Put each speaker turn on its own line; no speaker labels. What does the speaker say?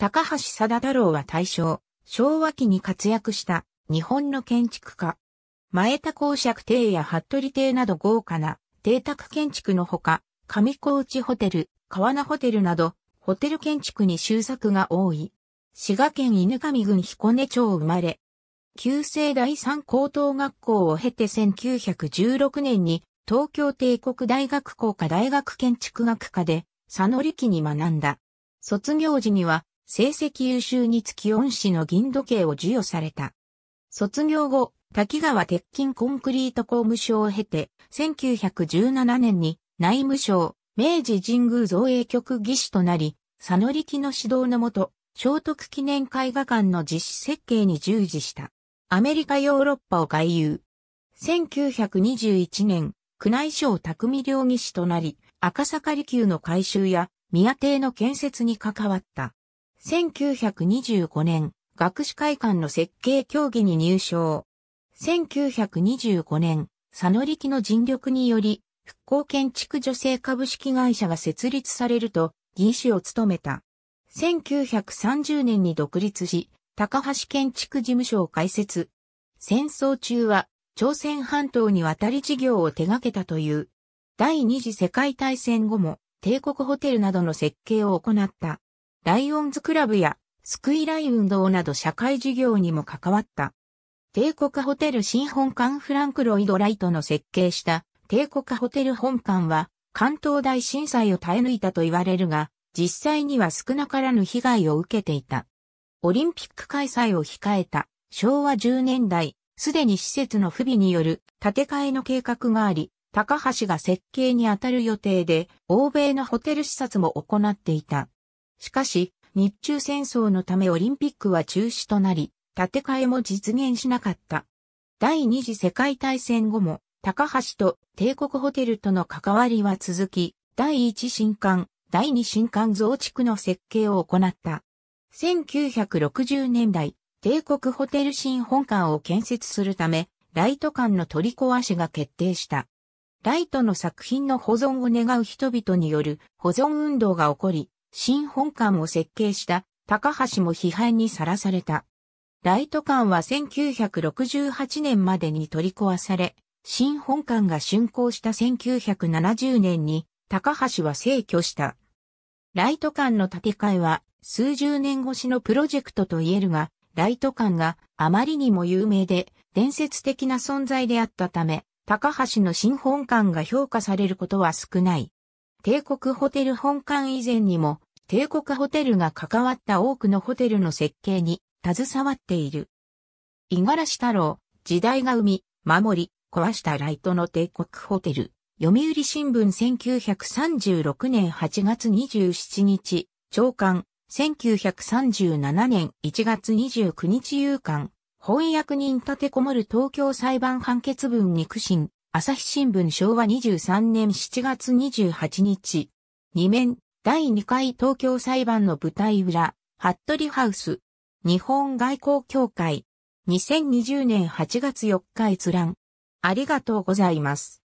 高橋貞太郎は大正、昭和期に活躍した日本の建築家。前田公爵邸や服部邸など豪華な邸宅建築のほか、上高地ホテル、川名ホテルなど、ホテル建築に修作が多い。滋賀県犬上郡彦根町生まれ。旧制第三高等学校を経て1916年に東京帝国大学工科大学建築学科で佐野力に学んだ。卒業時には成績優秀につき恩師の銀時計を授与された。卒業後、滝川鉄筋コンクリート工務省を経て、1917年に内務省、明治神宮造営局技師となり、佐野力の指導のもと、聖徳記念絵画館の実施設計に従事した。アメリカヨーロッパを外遊。1921年、宮内省匠両技師となり、赤坂離宮の改修や宮邸の建設に関わった。1925年、学士会館の設計協議に入賞。1925年、佐野力の尽力により、復興建築女性株式会社が設立されると、技師を務めた。1930年に独立し、高橋建築事務所を開設。戦争中は、朝鮮半島に渡り事業を手掛けたという。第二次世界大戦後も、帝国ホテルなどの設計を行った。ライオンズクラブやスクイライ運動など社会事業にも関わった。帝国ホテル新本館フランク・ロイド・ライトの設計した帝国ホテル本館は関東大震災を耐え抜いたと言われるが、実際には少なからぬ被害を受けていた。オリンピック開催を控えた昭和10年代、すでに施設の不備による建て替えの計画があり、高橋が設計に当たる予定で、欧米のホテル視察も行っていた。しかし、日中戦争のためオリンピックは中止となり、建て替えも実現しなかった。第二次世界大戦後も、高橋と帝国ホテルとの関わりは続き、第一新館、第二新館増築の設計を行った。1960年代、帝国ホテル新本館を建設するため、ライト館の取り壊しが決定した。ライトの作品の保存を願う人々による保存運動が起こり、新本館を設計した高橋も批判にさらされた。ライト館は1968年までに取り壊され、新本館が竣工した1970年に高橋は逝去した。ライト館の建て替えは数十年越しのプロジェクトと言えるが、ライト館があまりにも有名で伝説的な存在であったため、高橋の新本館が評価されることは少ない。帝国ホテル本館以前にも、帝国ホテルが関わった多くのホテルの設計に携わっている。五十嵐太郎、時代が生み、守り、壊したライトの帝国ホテル。読売新聞1936年8月27日、長官、1937年1月29日夕刊、翻訳人立てこもる東京裁判判決文に苦心、朝日新聞昭和23年7月28日。2面、第2回東京裁判の舞台裏、服部ハウス。日本外交協会。2020年8月4日閲覧。ありがとうございます。